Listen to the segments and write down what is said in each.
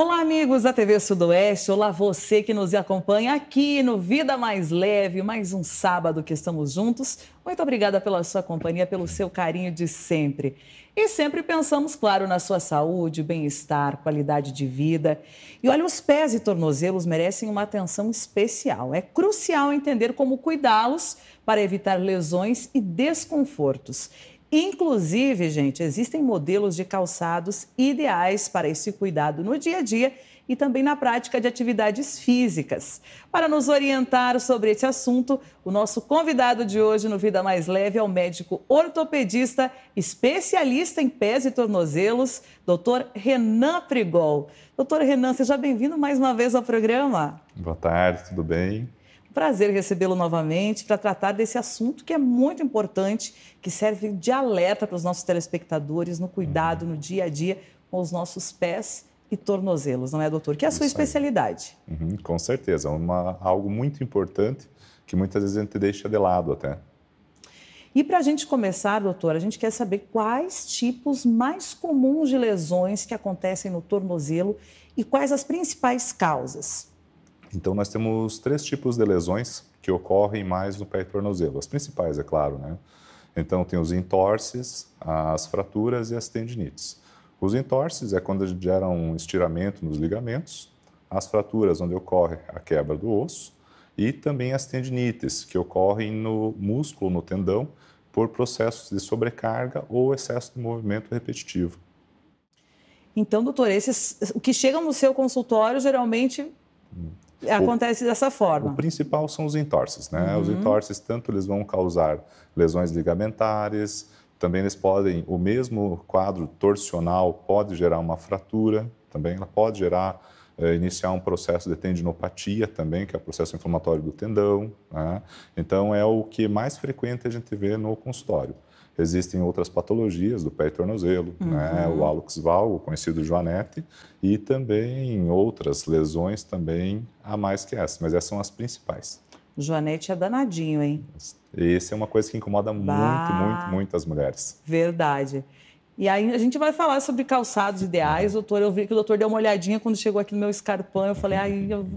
Olá, amigos da TV Sudoeste. Olá, você que nos acompanha aqui no Vida Mais Leve, mais um sábado que estamos juntos. Muito obrigada pela sua companhia, pelo seu carinho de sempre. E sempre pensamos, claro, na sua saúde, bem-estar, qualidade de vida. E olha, os pés e tornozelos merecem uma atenção especial. É crucial entender como cuidá-los para evitar lesões e desconfortos. Inclusive, gente, existem modelos de calçados ideais para esse cuidado no dia a dia e também na prática de atividades físicas. Para nos orientar sobre esse assunto, o nosso convidado de hoje no Vida Mais Leve é o médico ortopedista, especialista em pés e tornozelos, doutor Renan Prigol. Doutor Renan, seja bem-vindo mais uma vez ao programa. Boa tarde, tudo bem? prazer recebê-lo novamente para tratar desse assunto que é muito importante, que serve de alerta para os nossos telespectadores no cuidado no dia a dia com os nossos pés e tornozelos, não é, doutor? Que é a sua especialidade. Uhum, com certeza, é uma, algo muito importante que muitas vezes a gente deixa de lado até. E para a gente começar, doutor, a gente quer saber quais tipos mais comuns de lesões que acontecem no tornozelo e quais as principais causas. Então, nós temos três tipos de lesões que ocorrem mais no pé e tornozelo, as principais, é claro, né? Então, tem os entorces, as fraturas e as tendinites. Os entorces é quando gera um estiramento nos ligamentos, as fraturas, onde ocorre a quebra do osso, e também as tendinites, que ocorrem no músculo, no tendão, por processos de sobrecarga ou excesso de movimento repetitivo. Então, doutor, esses, o que chega no seu consultório geralmente hum Acontece o, dessa forma. O principal são os entorces, né? Uhum. Os entorces, tanto eles vão causar lesões ligamentares, também eles podem, o mesmo quadro torcional pode gerar uma fratura, também ela pode gerar, eh, iniciar um processo de tendinopatia também, que é o processo inflamatório do tendão. Né? Então, é o que mais frequente a gente vê no consultório. Existem outras patologias do pé e tornozelo, né? uhum. né? o hálux valgo, conhecido Joanete, e também outras lesões também a mais que essa, mas essas são as principais. Joanete é danadinho, hein? Esse é uma coisa que incomoda bah, muito, muito, muito as mulheres. Verdade. E aí a gente vai falar sobre calçados ideais, doutor. Eu vi que o doutor deu uma olhadinha quando chegou aqui no meu escarpão. Eu falei, ai, eu...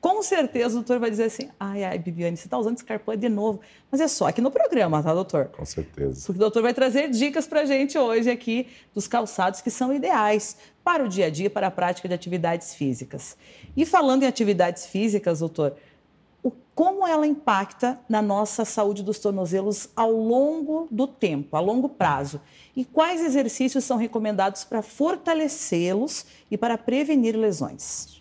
com certeza o doutor vai dizer assim: ai, ai, Bibiane, você está usando escarpão de novo. Mas é só aqui no programa, tá, doutor? Com certeza. Porque o doutor vai trazer dicas para a gente hoje aqui dos calçados que são ideais para o dia a dia, para a prática de atividades físicas. E falando em atividades físicas, doutor, como ela impacta na nossa saúde dos tornozelos ao longo do tempo, a longo prazo, e quais exercícios são recomendados para fortalecê-los e para prevenir lesões.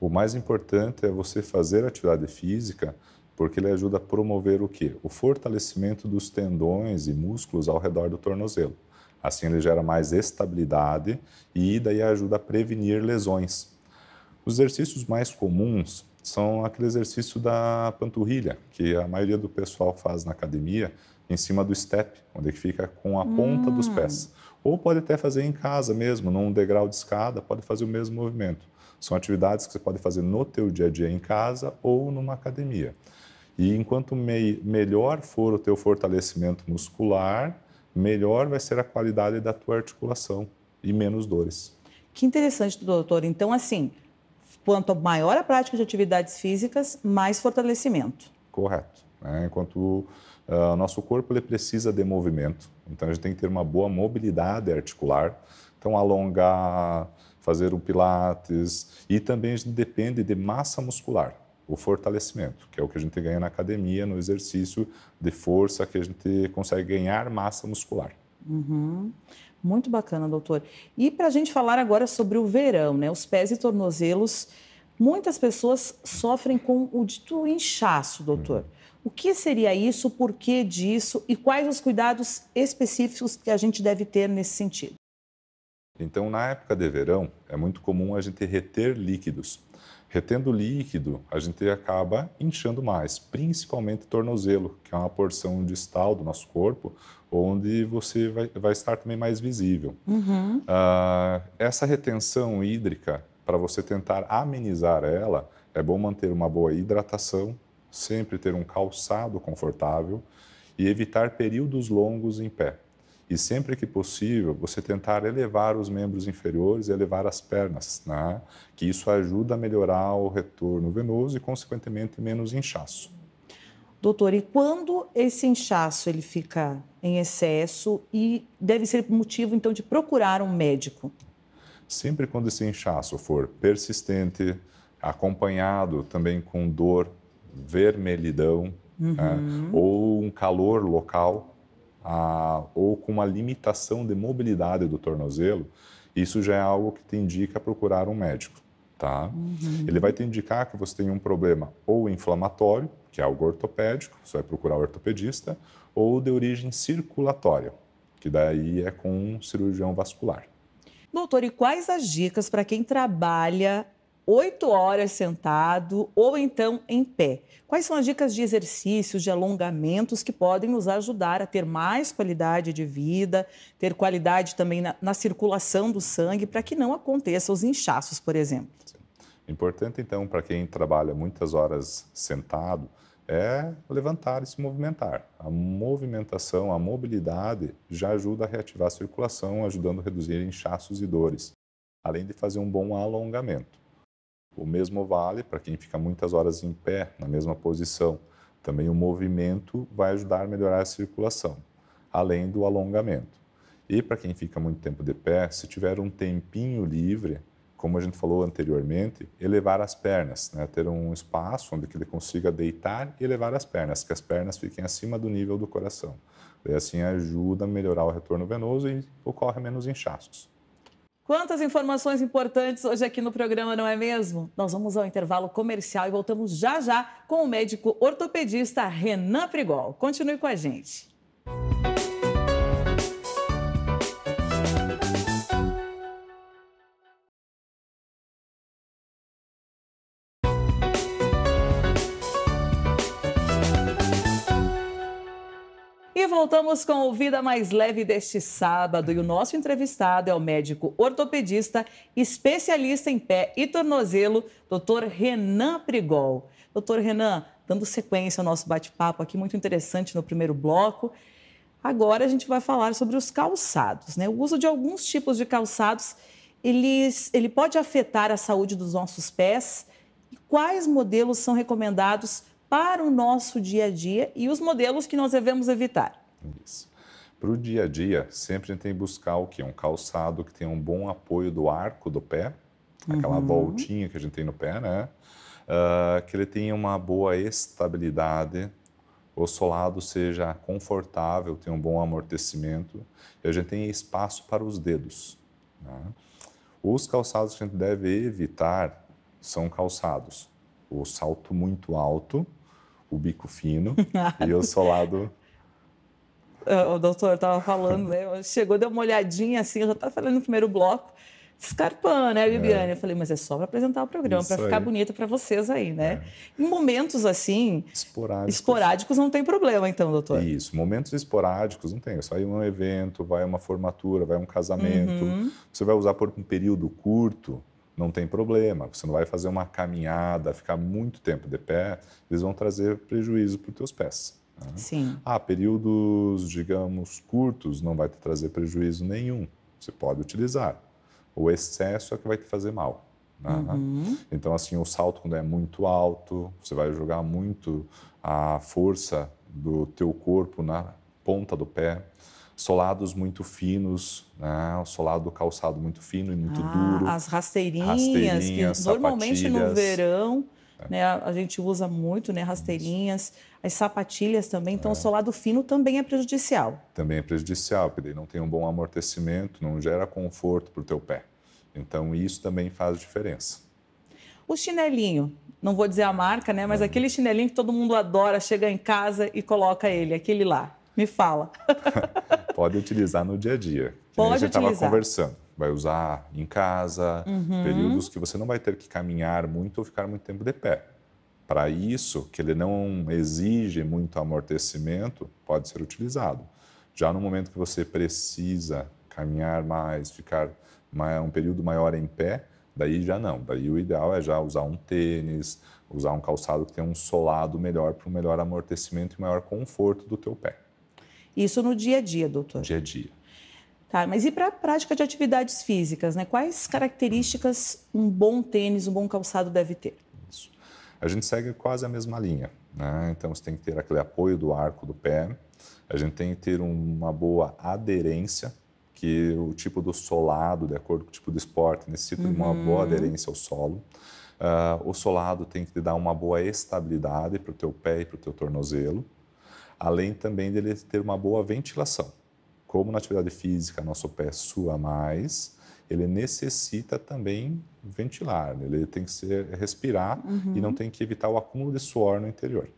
O mais importante é você fazer atividade física, porque ele ajuda a promover o quê? O fortalecimento dos tendões e músculos ao redor do tornozelo. Assim ele gera mais estabilidade e daí ajuda a prevenir lesões. Os exercícios mais comuns são aquele exercício da panturrilha, que a maioria do pessoal faz na academia, em cima do step, onde é fica com a hum. ponta dos hum. pés. Ou pode até fazer em casa mesmo, num degrau de escada, pode fazer o mesmo movimento. São atividades que você pode fazer no teu dia a dia em casa ou numa academia. E enquanto melhor for o teu fortalecimento muscular, melhor vai ser a qualidade da tua articulação e menos dores. Que interessante, doutor. Então, assim, quanto maior a prática de atividades físicas, mais fortalecimento. Correto. Né? Enquanto ah, o uh, nosso corpo ele precisa de movimento, então a gente tem que ter uma boa mobilidade articular. Então, alongar, fazer um pilates e também a gente depende de massa muscular o fortalecimento, que é o que a gente ganha na academia, no exercício de força, que a gente consegue ganhar massa muscular. Uhum. Muito bacana, doutor. E para a gente falar agora sobre o verão, né? Os pés e tornozelos, muitas pessoas sofrem com o dito inchaço, doutor. O que seria isso, por que disso e quais os cuidados específicos que a gente deve ter nesse sentido? Então, na época de verão, é muito comum a gente reter líquidos. Retendo líquido, a gente acaba inchando mais, principalmente tornozelo, que é uma porção distal do nosso corpo, onde você vai, vai estar também mais visível. Uhum. Uh, essa retenção hídrica, para você tentar amenizar ela, é bom manter uma boa hidratação, sempre ter um calçado confortável e evitar períodos longos em pé e sempre que possível você tentar elevar os membros inferiores e elevar as pernas, né? que isso ajuda a melhorar o retorno venoso e, consequentemente, menos inchaço. Doutor, e quando esse inchaço ele fica em excesso e deve ser motivo então de procurar um médico? Sempre quando esse inchaço for persistente, acompanhado também com dor, vermelhidão né? uhum. né? ou um calor local, a, ou com uma limitação de mobilidade do tornozelo, isso já é algo que te indica procurar um médico, tá? Uhum. Ele vai te indicar que você tem um problema ou inflamatório, que é algo ortopédico, você vai procurar o ortopedista, ou de origem circulatória, que daí é com um cirurgião vascular. Doutor, e quais as dicas para quem trabalha oito horas sentado ou então em pé. Quais são as dicas de exercícios, de alongamentos que podem nos ajudar a ter mais qualidade de vida, ter qualidade também na, na circulação do sangue, para que não aconteçam os inchaços, por exemplo? É importante, então, para quem trabalha muitas horas sentado, é levantar e se movimentar. A movimentação, a mobilidade já ajuda a reativar a circulação, ajudando a reduzir inchaços e dores, além de fazer um bom alongamento. O mesmo vale para quem fica muitas horas em pé, na mesma posição. Também o movimento vai ajudar a melhorar a circulação, além do alongamento. E para quem fica muito tempo de pé, se tiver um tempinho livre, como a gente falou anteriormente, elevar as pernas, né? ter um espaço onde ele consiga deitar e elevar as pernas, que as pernas fiquem acima do nível do coração. E assim ajuda a melhorar o retorno venoso e ocorre menos inchaços. Quantas informações importantes hoje aqui no programa, não é mesmo? Nós vamos ao intervalo comercial e voltamos já já com o médico ortopedista Renan Prigol. Continue com a gente. voltamos com o Vida Mais Leve deste sábado e o nosso entrevistado é o médico ortopedista, especialista em pé e tornozelo, doutor Renan Prigol. Doutor Renan, dando sequência ao nosso bate-papo aqui, muito interessante no primeiro bloco. Agora a gente vai falar sobre os calçados, né? O uso de alguns tipos de calçados, eles, ele pode afetar a saúde dos nossos pés. E quais modelos são recomendados para o nosso dia a dia e os modelos que nós devemos evitar? com isso. Para o dia a dia, sempre a gente tem que buscar o quê? Um calçado que tenha um bom apoio do arco do pé, aquela uhum. voltinha que a gente tem no pé, né? Uh, que ele tenha uma boa estabilidade, o solado seja confortável, tenha um bom amortecimento, e a gente tenha espaço para os dedos. Né? Os calçados que a gente deve evitar são calçados o salto muito alto, o bico fino e o solado ah, o doutor estava falando, né? Chegou, deu uma olhadinha assim, eu já estava falando no primeiro bloco. Scarpan, né, Bibiane? É. Eu falei, mas é só para apresentar o programa, para ficar bonita para vocês aí, né? É. Em momentos assim. Esporádicos. Esporádicos não tem problema, então, doutor? Isso, momentos esporádicos não tem. Vai um evento, vai uma formatura, vai um casamento. Uhum. Você vai usar por um período curto, não tem problema. Você não vai fazer uma caminhada, ficar muito tempo de pé, eles vão trazer prejuízo para os teus pés. Uhum. Sim. Ah, períodos, digamos, curtos não vai te trazer prejuízo nenhum. Você pode utilizar. O excesso é que vai te fazer mal. Né? Uhum. Então, assim, o salto quando é muito alto, você vai jogar muito a força do teu corpo na ponta do pé. Solados muito finos, né? o solado do calçado muito fino e muito ah, duro. As rasteirinhas, rasteirinhas que normalmente no verão é. Né? A, gente usa muito, né? Rasteirinhas, as sapatilhas também. Então, é. o solado fino também é prejudicial. Também é prejudicial, porque daí não tem um bom amortecimento, não gera conforto para o teu pé. Então, isso também faz diferença. O chinelinho, não vou dizer a marca, né? Mas uhum. aquele chinelinho que todo mundo adora, chega em casa e coloca ele, aquele lá. Me fala. Pode utilizar no dia a dia. Que Pode a gente estava conversando vai usar em casa, uhum. períodos que você não vai ter que caminhar muito ou ficar muito tempo de pé. Para isso, que ele não exige muito amortecimento, pode ser utilizado. Já no momento que você precisa caminhar mais, ficar mais, um período maior em pé, daí já não. Daí o ideal é já usar um tênis, usar um calçado que tenha um solado melhor para um melhor amortecimento e maior conforto do teu pé. Isso no dia a dia, doutor? Dia a dia. Tá, mas e para a prática de atividades físicas, né? Quais características um bom tênis, um bom calçado deve ter? Isso. A gente segue quase a mesma linha, né? Então você tem que ter aquele apoio do arco do pé, a gente tem que ter uma boa aderência, que o tipo do solado, de acordo com o tipo do esporte, necessita uhum. de uma boa uhum. aderência ao solo. Uh, o solado tem que te dar uma boa estabilidade para o teu pé e para o teu tornozelo, além também dele ter uma boa ventilação como na atividade física nosso pé sua mais, ele necessita também ventilar, né? ele tem que ser, respirar uhum. e não uhum. tem que evitar o acúmulo de suor no interior.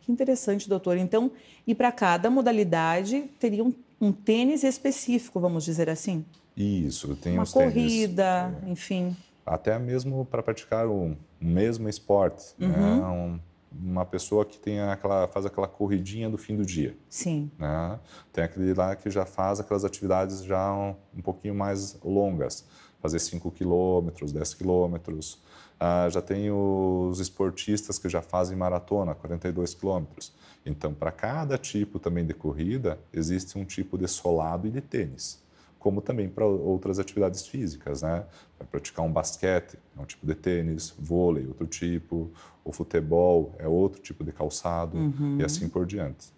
Que interessante, doutor. Então, e para cada modalidade teria um, um, tênis específico, vamos dizer assim? Isso, tem Uma corrida, tênis, é. enfim. Até mesmo para praticar o mesmo esporte, né? uhum. né? Um, uma pessoa que tem aquela, faz aquela corridinha do fim do dia. Sim. Né? Tem aquele lá que já faz aquelas atividades já um, um pouquinho mais longas, fazer 5 quilômetros, 10 quilômetros. Ah, já tem os esportistas que já fazem maratona, 42 quilômetros. Então, para cada tipo também de corrida, existe um tipo de solado e de tênis como também para outras atividades físicas, né? Vai praticar um basquete, é um tipo de tênis, vôlei, outro tipo, o futebol é outro tipo de calçado uhum. e assim por diante.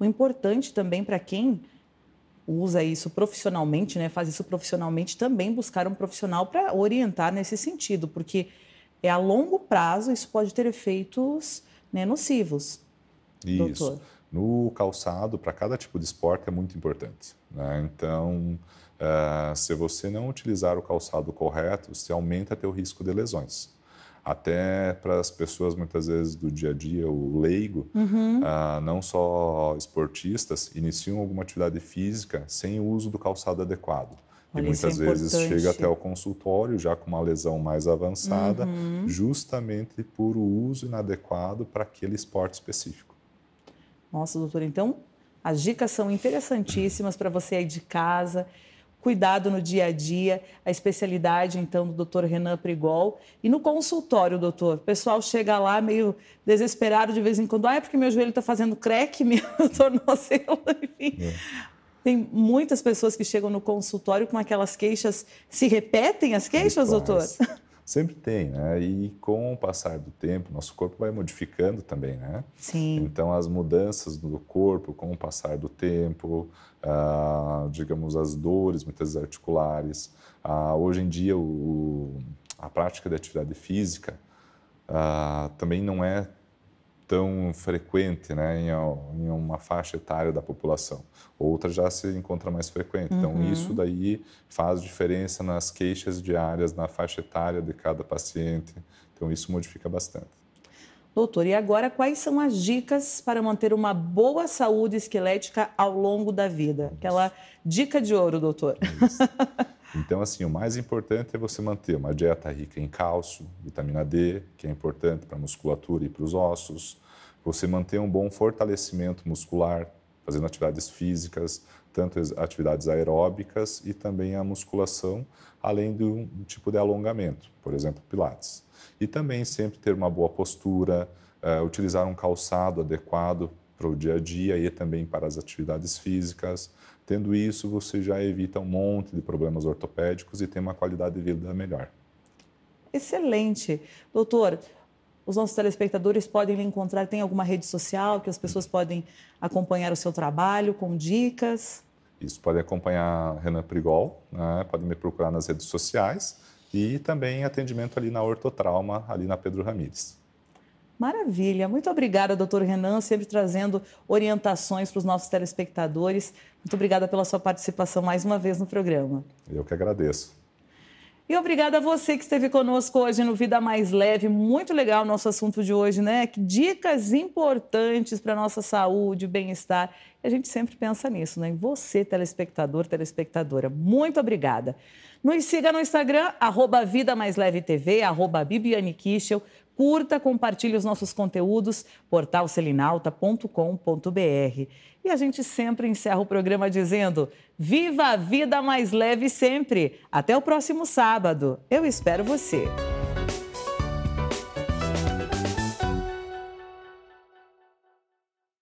O importante também para quem usa isso profissionalmente, né, faz isso profissionalmente, também buscar um profissional para orientar nesse sentido, porque é a longo prazo isso pode ter efeitos né, nocivos. Isso. Doutor. No calçado, para cada tipo de esporte, é muito importante. Né? Então, uh, se você não utilizar o calçado correto, você aumenta teu risco de lesões. Até para as pessoas, muitas vezes, do dia a dia, o leigo, uhum. uh, não só esportistas, iniciam alguma atividade física sem o uso do calçado adequado. E muitas é vezes chega até o consultório já com uma lesão mais avançada, uhum. justamente por o uso inadequado para aquele esporte específico. Nossa, doutora, então as dicas são interessantíssimas para você aí de casa. Cuidado no dia a dia, a especialidade então do Dr. Renan Prigol. E no consultório, doutor, o pessoal chega lá meio desesperado de vez em quando. Ah, é porque meu joelho está fazendo creque, meu tornozelo, enfim. É. Tem muitas pessoas que chegam no consultório com aquelas queixas. Se repetem as queixas, Quase. doutor? Sempre tem, né? E com o passar do tempo, nosso corpo vai modificando também, né? Sim. Então, as mudanças do corpo com o passar do tempo, ah, digamos, as dores, muitas vezes articulares. Ah, hoje em dia, o, a prática da atividade física ah, também não é tão frequente né, em, uma faixa etária da população. Outra já se encontra mais frequente. Então, uhum. Então, isso daí faz diferença nas queixas diárias, na faixa etária de cada paciente. Então, isso modifica bastante. Doutor, e agora quais são as dicas para manter uma boa saúde esquelética ao longo da vida? Isso. Aquela dica de ouro, doutor. Então, assim, o mais importante é você manter uma dieta rica em cálcio, vitamina D, que é importante para a musculatura e para os ossos, você manter um bom fortalecimento muscular, fazendo atividades físicas, tanto atividades aeróbicas e também a musculação, além de um tipo de alongamento, por exemplo, pilates. E também sempre ter uma boa postura, uh, utilizar um calçado adequado para o dia a dia e também para as atividades físicas. Tendo isso, você já evita um monte de problemas ortopédicos e tem uma qualidade de vida melhor. Excelente. Doutor, os nossos telespectadores podem lhe encontrar? Tem alguma rede social que as pessoas podem acompanhar o seu trabalho com dicas? Isso, pode acompanhar Renan Prigol, né? pode me procurar nas redes sociais e também atendimento ali na Ortotrauma, ali na Pedro Ramírez. Maravilha, muito obrigada, doutor Renan, sempre trazendo orientações para os nossos telespectadores. Muito obrigada pela sua participação mais uma vez no programa. Eu que agradeço. E obrigada a você que esteve conosco hoje no Vida Mais Leve. Muito legal o nosso assunto de hoje, né? Dicas importantes para a nossa saúde, bem-estar. A gente sempre pensa nisso, né? Em você, telespectador, telespectadora. Muito obrigada. Nos siga no Instagram, arroba Vida Mais Leve TV, arroba Bibiane Kischel, Curta, compartilhe os nossos conteúdos, portalselinalta.com.br. E a gente sempre encerra o programa dizendo: Viva a vida mais leve sempre! Até o próximo sábado. Eu espero você.